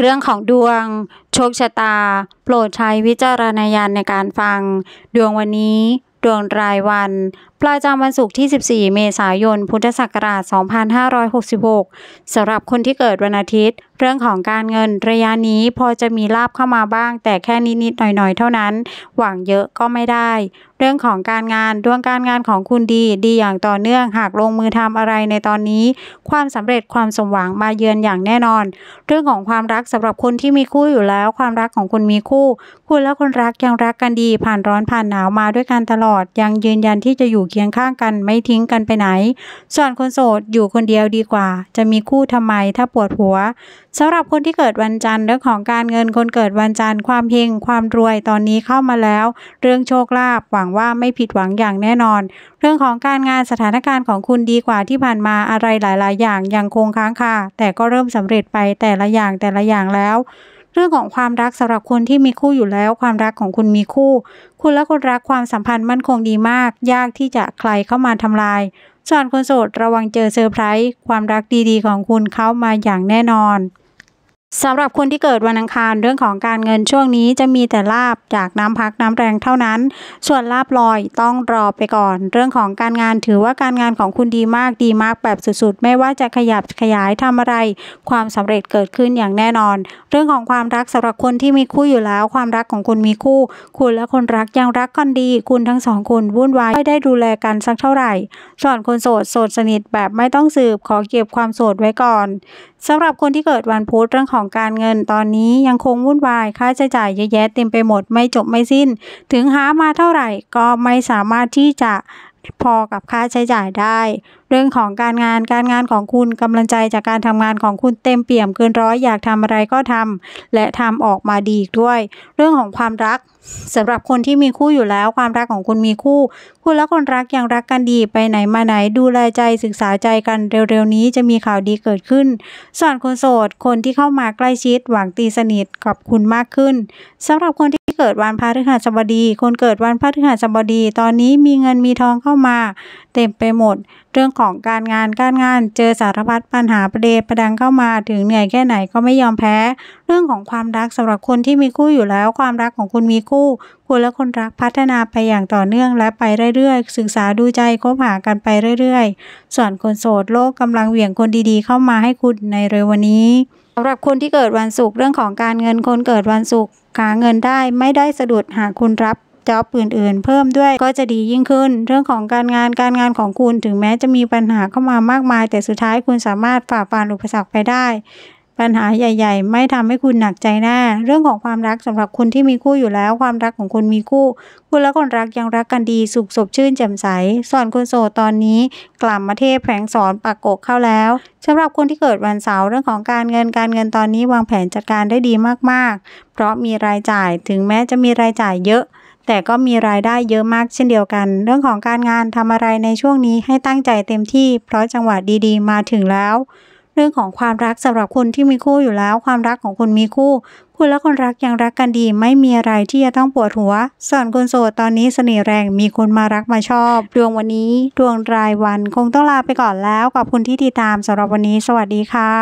เรื่องของดวง โชคชะตา โปรดใช้วิจารณญาณในการฟัง ดวงวันนี้ดวงรายวันประจำวันศุกร์ที่ 14 เมษายน พุทธศักราช 2566สำหรับคนที่เกิดวันอาทิตย์ เรื่องของการเงินระยะนี้พอจะมีลาบเข้ามาบ้าง แต่แค่นิดๆ หน่อยๆ เท่านั้น หวังเยอะก็ไม่ได้ เรื่องของการงานดวงการงานของคุณดี ดีอย่างต่อเนื่อง หากลงมือทำอะไรในตอนนี้ ความสำเร็จความสมหวังมาเยือนอย่างแน่นอน เรื่องของความรักสำหรับคนที่มีคู่อยู่แล้ว ความรักของคุณมีคู่คุณและคนรักยังรักกันดีผ่านร้อนผ่านหนาวมาด้วยกันตลอดยังยืนยันที่จะอยู่เคียงข้างกันไม่ทิ้งกันไปไหน ส่วนคนโสดอยู่คนเดียวดีกว่า จะมีคู่ทำไมถ้าปวดหัวสำหรับคนที่เกิดวันจันทร์เรื่องของการเงินคนเกิดวันจันทร์ความเพ่งความรวยตอนนี้เข้ามาแล้ว เรื่องโชคลาภหวังว่าไม่ผิดหวังอย่างแน่นอน เรื่องของการงานสถานการณ์ของคุณดีกว่าที่ผ่านมาอะไรหลาย ๆ อย่างยังคงค้างคาแต่ก็เริ่มสำเร็จไปแต่ละอย่างแต่ละอย่างแล้วเรื่องของความรักสำหรับคนที่มีคู่อยู่แล้ว ความรักของคุณมีคู่ คุณและคนรักความสัมพันธ์มั่นคงดีมาก ยากที่จะใครเข้ามาทำลาย ส่วนคนโสดระวังเจอเซอร์ไพรส์ความรักดีๆของคุณเข้ามาอย่างแน่นอนสำหรับคนที่เกิดวันอังคารเรื่องของการเงินช่วงนี้จะมีแต่ลาบจากน้ำพักน้ำแรงเท่านั้น ส่วนลาบลอยต้องรอไปก่อน เรื่องของการงานถือว่าการงานของคุณดีมากดีมากแบบสุดๆไม่ว่าจะขยับขยายทำอะไร ความสำเร็จเกิดขึ้นอย่างแน่นอน เรื่องของความรักสำหรับคนที่มีคู่อยู่แล้วความรักของคุณมีคู่ คุณและคนรักยังรักกันดี คุณทั้งสองคนวุ่นวายไม่ได้ดูแลกันสักเท่าไหร่ ส่วนคนโสดโสดสนิทแบบไม่ต้องสืบขอเก็บความโสดไว้ก่อนสำหรับคนที่เกิดวันพุธเรื่องของการเงินตอนนี้ยังคงวุ่นวาย ค่าใช้จ่ายเยอะแยะเต็มไปหมดไม่จบไม่สิ้น ถึงหามาเท่าไหร่ก็ไม่สามารถที่จะพอกับค่าใช้จ่ายได้รื่องของการงานการงานของคุณกำลังใจจากการทำงานของคุณเต็มเปี่ยมเกินร้อยอยากทำอะไรก็ทำและทำออกมาดีด้วย เรื่องของความรัก สำหรับคนที่มีคู่อยู่แล้ว ความรักของคุณมีคู่ คุณและคนรักยังรักกันดีไปไหนมาไหน ดูแลใจศึกษาใจกันเร็วๆ นี้จะมีข่าวดีเกิดขึ้น ส่วนคนโสดคนที่เข้ามาใกล้ชิดหวังตีสนิทกับคุณมากขึ้นสำหรับคนที่เกิดวันพฤหัสบดี คนเกิดวันพฤหัสบดี ตอนนี้มีเงินมีทองเข้ามาเต็มไปหมด เรื่องของของการงาน การงาน เจอสารพัดปัญหาประเดประดังเข้ามาถึงเหนื่อยแค่ไหนก็ไม่ยอมแพ้ เรื่องของความรักสำหรับคนที่มีคู่อยู่แล้วความรักของคุณมีคู่คุณและคนรักพัฒนาไปอย่างต่อเนื่องและไปเรื่อยๆ ศึกษาดูใจคบหากันไปเรื่อยๆ ส่วนคนโสดโลกกำลังเหวี่ยงคนดีๆเข้ามาให้คุณในเร็ววันนี้สำหรับคนที่เกิดวันศุกร์เรื่องของการเงินคนเกิดวันศุกร์หาเงินได้ไม่ได้สะดุดหากคุณรับจ็อบอื่นๆเพิ่มด้วยก็จะดียิ่งขึ้น เรื่องของการงานการงานของคุณ ถึงแม้จะมีปัญหาเข้ามามากมาย แต่สุดท้ายคุณสามารถฝ่าฟันอุปสรรคไปได้ ปัญหาใหญ่ ๆ ไม่ทำให้คุณหนักใจแน่เรื่องของความรักสำหรับคนที่มีคู่อยู่แล้ว ความรักของคุณมีคู่คุณและคนรักยังรักกันดีสุขสบชื่นแจ่มใส ส่วนคนโสดตอนนี้กลับมาเทพแผงสอนปากกกเข้าแล้วสำหรับคนที่เกิดวันเสาร์เรื่องของการเงินการเงินตอนนี้วางแผนจัดการได้ดีมากๆ เพราะมีรายจ่ายถึงแม้จะมีรายจ่ายเยอะแต่ก็มีรายได้เยอะมาก เช่นเดียวกัน เรื่องของการงานทำอะไรในช่วงนี้ให้ตั้งใจเต็มที่ เพราะจังหวะดีๆมาถึงแล้ว เรื่องของความรักสำหรับคนที่มีคู่อยู่แล้ว ความรักของคุณมีคู่ คุณและคนรักยังรักกันดีไม่มีอะไรที่จะต้องปวดหัว ส่วนคนโสดตอนนี้เสน่ห์แรงมีคนมารักมาชอบ ดวงวันนี้ดวงรายวันคงต้องลาไปก่อนแล้วขอบคุณที่ติดตามสำหรับวันนี้ สวัสดีค่ะ